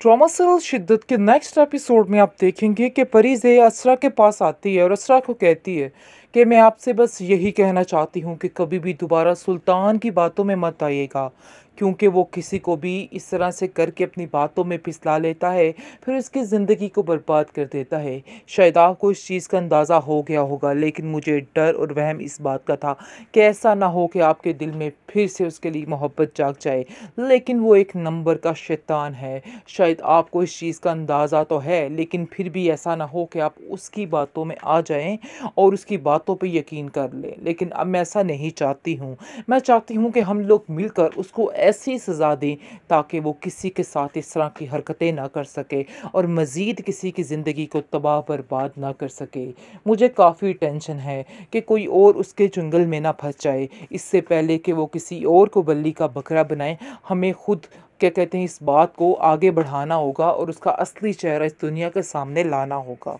trauma serial शिद्दत के next episode में आप देखेंगे कि परीजे असरा के पास आती है और असरा को कहती है कि मैं आपसे बस यही कहना चाहती हूँ कि कभी भी दोबारा सुल्तान की बातों में मत आइएगा क्योंकि वो किसी को भी इस तरह से करके अपनी बातों में पिसला लेता है फिर उसकी ज़िंदगी को बर्बाद कर देता है शायद आपको इस चीज़ का अंदाज़ा हो गया होगा लेकिन मुझे डर और वहम इस बात का था कि ऐसा ना हो कि आपके दिल में फिर से उसके लिए मोहब्बत जाग जाए लेकिन वो एक नंबर का शैतान है शायद आपको इस चीज़ का अंदाज़ा तो है लेकिन फिर भी ऐसा ना हो कि आप उसकी बातों में आ जाएँ और उसकी बातों पर यकीन कर लें लेकिन अब मैं ऐसा नहीं चाहती हूँ मैं चाहती हूँ कि हम लोग मिलकर उसको ऐसी सज़ा दें ताकि वो किसी के साथ इस तरह की हरकतें ना कर सके और मज़ीद किसी की ज़िंदगी को तबाह बर्बाद ना कर सके मुझे काफ़ी टेंशन है कि कोई और उसके जंगल में ना फंस जाए इससे पहले कि वो किसी और को बल्ली का बकरा बनाए हमें खुद क्या कहते हैं इस बात को आगे बढ़ाना होगा और उसका असली चेहरा इस दुनिया के सामने लाना होगा